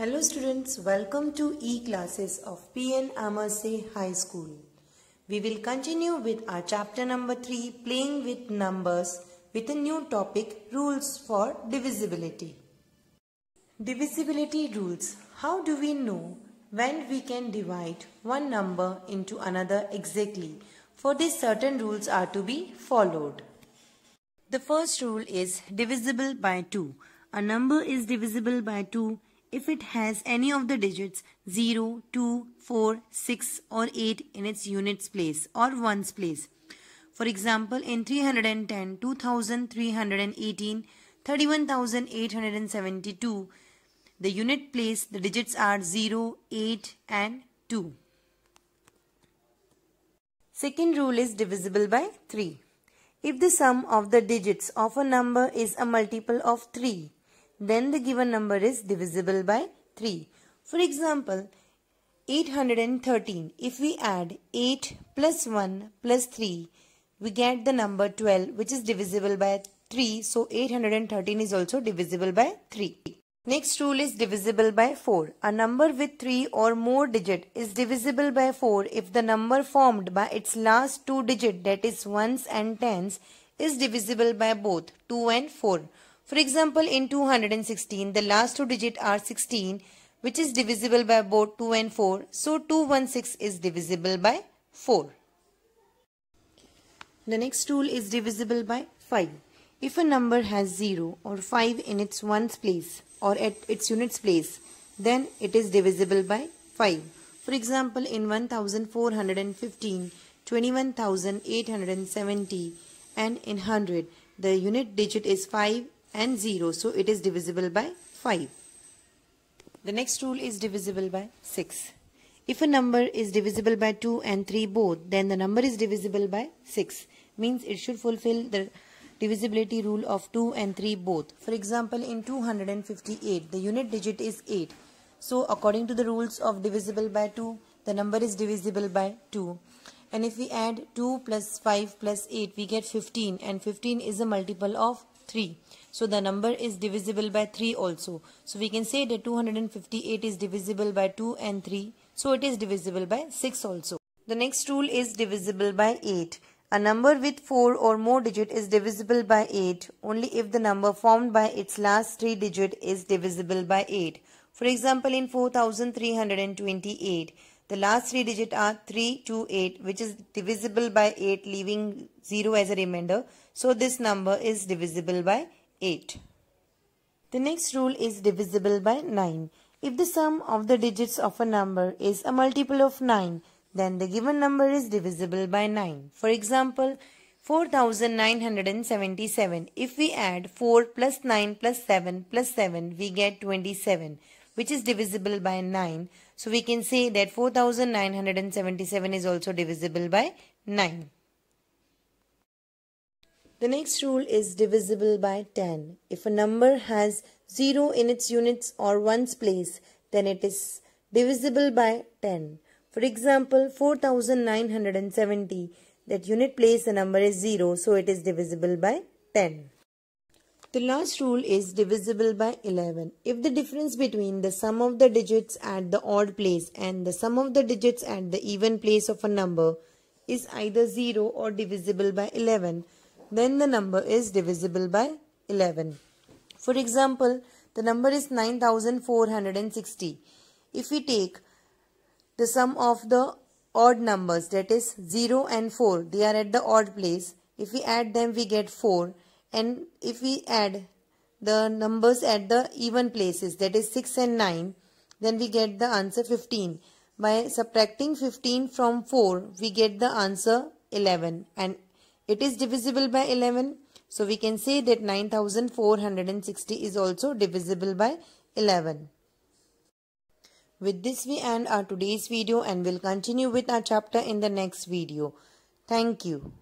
Hello students, welcome to e-classes of PN Amase High School. We will continue with our chapter number 3 playing with numbers with a new topic rules for divisibility. Divisibility rules. How do we know when we can divide one number into another exactly? For this certain rules are to be followed. The first rule is divisible by 2. A number is divisible by 2 if it has any of the digits 0, 2, 4, 6 or 8 in its units place or ones place. For example, in 310, 2318, 31872, the unit place, the digits are 0, 8 and 2. Second rule is divisible by 3. If the sum of the digits of a number is a multiple of 3, then the given number is divisible by 3. For example, 813. If we add 8 plus 1 plus 3, we get the number 12 which is divisible by 3. So 813 is also divisible by 3. Next rule is divisible by 4. A number with 3 or more digit is divisible by 4 if the number formed by its last two digit that is 1s and 10s is divisible by both 2 and 4. For example, in 216, the last two digits are 16, which is divisible by both 2 and 4. So 216 is divisible by 4. The next rule is divisible by 5. If a number has 0 or 5 in its ones place or at its units place, then it is divisible by 5. For example, in 1415, 21870 and in 100, the unit digit is 5 and 0. So it is divisible by 5. The next rule is divisible by 6. If a number is divisible by 2 and 3 both, then the number is divisible by 6. Means it should fulfill the divisibility rule of 2 and 3 both. For example, in 258, the unit digit is 8. So according to the rules of divisible by 2, the number is divisible by 2 and if we add 2 plus 5 plus 8 we get 15 and 15 is a multiple of 3. So the number is divisible by 3 also. So we can say that 258 is divisible by 2 and 3. So it is divisible by 6 also. The next rule is divisible by 8. A number with 4 or more digit is divisible by 8 only if the number formed by its last 3 digit is divisible by 8. For example, in 4328, the last three digits are 3, 2, 8 which is divisible by 8 leaving 0 as a remainder. So this number is divisible by 8. The next rule is divisible by 9. If the sum of the digits of a number is a multiple of 9 then the given number is divisible by 9. For example 4977. If we add 4 plus 9 plus 7 plus 7 we get 27 which is divisible by 9. So we can say that 4977 is also divisible by 9. The next rule is divisible by 10. If a number has 0 in its units or 1's place, then it is divisible by 10. For example, 4970, that unit place the number is 0, so it is divisible by 10. The last rule is divisible by 11. If the difference between the sum of the digits at the odd place and the sum of the digits at the even place of a number is either 0 or divisible by 11, then the number is divisible by 11. For example, the number is 9460. If we take the sum of the odd numbers that is 0 and 4 they are at the odd place if we add them we get 4 and if we add the numbers at the even places that is 6 and 9 then we get the answer 15 by subtracting 15 from 4 we get the answer 11 and it is divisible by 11 so we can say that 9460 is also divisible by 11 with this we end our today's video and will continue with our chapter in the next video thank you